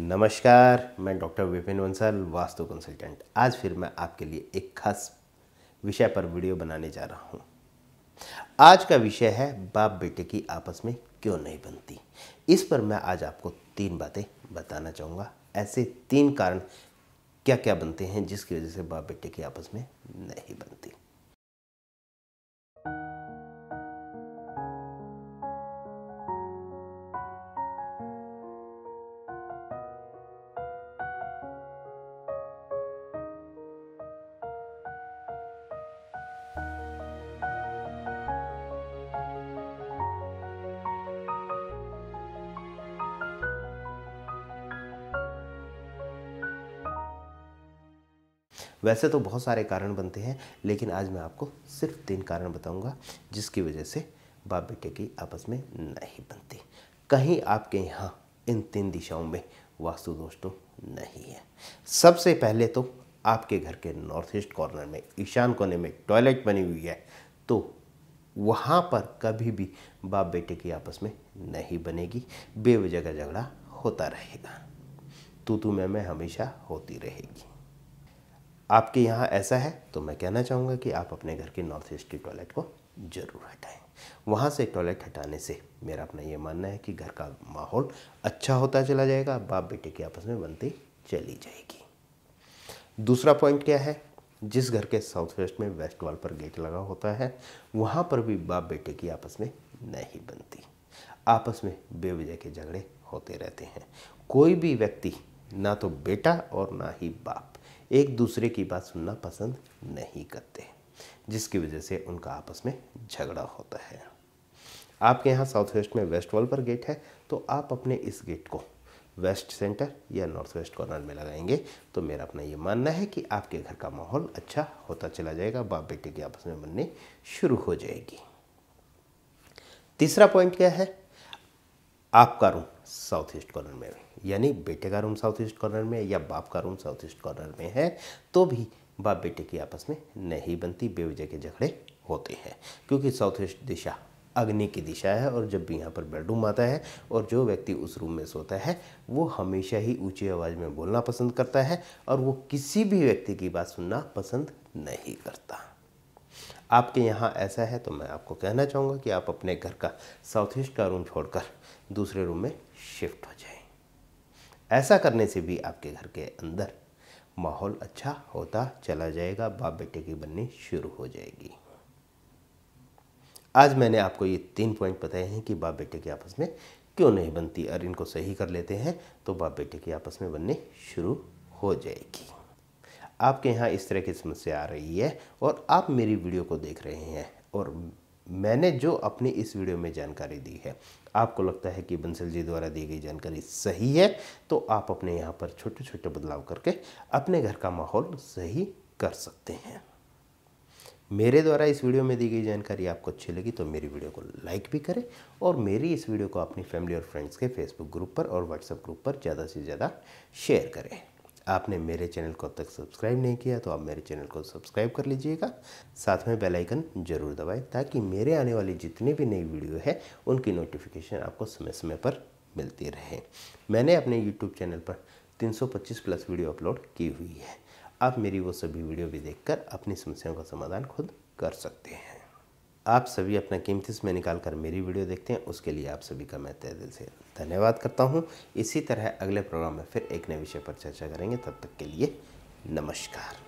नमस्कार मैं doctor Vipin Bansal Vastu consultant आज फिर मैं आपके लिए एक खास विषय पर वीडियो बनाने जा रहा हूँ आज का विषय है बाप बेटे की आपस में क्यों नहीं बनती इस पर मैं आज आपको तीन बातें बताना चाहूँगा ऐसे तीन कारण क्या क्या बनते हैं जिसकी वजह से बाप बेटे की आपस में नहीं बनती वैसे तो बहुत सारे कारण बनते हैं लेकिन आज मैं आपको सिर्फ तीन कारण बताऊँगा जिसकी वजह से बाप बेटे की आपस में नहीं बनती कहीं आपके यहाँ इन तीन दिशाओं में वास्तु तो नहीं है सबसे पहले तो आपके घर के नॉर्थ ईस्ट कॉर्नर में ईशान कोने में टॉयलेट बनी हुई है तो वहाँ पर कभी भी बाप बेटे की आपस में नहीं बनेगी बेवजह का झगड़ा होता रहेगा तू तू मैं मैं हमेशा होती रहेगी आपके यहाँ ऐसा है तो मैं कहना चाहूँगा कि आप अपने घर के नॉर्थ ईस्ट की टॉयलेट को ज़रूर हटाएं वहाँ से टॉयलेट हटाने से मेरा अपना ये मानना है कि घर का माहौल अच्छा होता चला जाएगा बाप बेटे की आपस में बनती चली जाएगी दूसरा पॉइंट क्या है जिस घर के साउथ वेस्ट में वेस्ट वॉल पर गेट लगा होता है वहाँ पर भी बाप बेटे की आपस में नहीं बनती आपस में बेवजह के झगड़े होते रहते हैं कोई भी व्यक्ति ना तो बेटा और ना ही बाप एक दूसरे की बात सुनना पसंद नहीं करते जिसकी वजह से उनका आपस में झगड़ा होता है आपके यहाँ साउथ वेस्ट में वेस्ट वॉल पर गेट है तो आप अपने इस गेट को वेस्ट सेंटर या नॉर्थ वेस्ट कॉर्नर में लगाएंगे तो मेरा अपना ये मानना है कि आपके घर का माहौल अच्छा होता चला जाएगा बाप बेटे की आपस में बननी शुरू हो जाएगी तीसरा पॉइंट क्या है आपका रूम साउथ ईस्ट कॉर्नर में यानी बेटे का रूम साउथ ईस्ट कॉर्नर में या बाप का रूम साउथ ईस्ट कॉर्नर में है तो भी बाप बेटे की आपस में नहीं बनती बेवजह के झगड़े होते हैं क्योंकि साउथ ईस्ट दिशा अग्नि की दिशा है और जब भी यहाँ पर बेडरूम आता है और जो व्यक्ति उस रूम में सोता है वो हमेशा ही ऊंची आवाज़ में बोलना पसंद करता है और वो किसी भी व्यक्ति की बात सुनना पसंद नहीं करता आपके यहाँ ऐसा है तो मैं आपको कहना चाहूँगा कि आप अपने घर का साउथ ईस्ट का रूम छोड़कर दूसरे रूम में शिफ्ट हो जाएं ऐसा करने से भी आपके घर के अंदर माहौल अच्छा होता चला जाएगा बाप बेटे की बननी शुरू हो जाएगी आज मैंने आपको ये तीन पॉइंट बताए हैं कि बाप बेटे के आपस में क्यों नहीं बनती और इनको सही कर लेते हैं तो बाप बेटे की आपस में बननी शुरू हो जाएगी आपके यहाँ इस तरह की समस्या आ रही है और आप मेरी वीडियो को देख रहे हैं और मैंने जो अपनी इस वीडियो में जानकारी दी है आपको लगता है कि बंसल जी द्वारा दी गई जानकारी सही है तो आप अपने यहाँ पर छोटे छोटे बदलाव करके अपने घर का माहौल सही कर सकते हैं मेरे द्वारा इस वीडियो में दी गई जानकारी आपको अच्छी लगी तो मेरी वीडियो को लाइक भी करें और मेरी इस वीडियो को अपनी फैमिली और फ्रेंड्स के फेसबुक ग्रुप पर और व्हाट्सएप ग्रुप पर ज़्यादा से ज़्यादा शेयर करें आपने मेरे चैनल को अब तक सब्सक्राइब नहीं किया तो आप मेरे चैनल को सब्सक्राइब कर लीजिएगा साथ में बेल आइकन जरूर दबाएं ताकि मेरे आने वाली जितनी भी नई वीडियो है उनकी नोटिफिकेशन आपको समय समय पर मिलती रहे मैंने अपने यूट्यूब चैनल पर 325 प्लस वीडियो अपलोड की हुई है आप मेरी वो सभी वीडियो भी देखकर अपनी समस्याओं का समाधान खुद कर सकते हैं आप सभी अपना कीमती समय निकाल कर मेरी वीडियो देखते हैं उसके लिए आप सभी का मैं तय दिल से धन्यवाद करता हूँ इसी तरह अगले प्रोग्राम में फिर एक नए विषय पर चर्चा करेंगे तब तक के लिए नमस्कार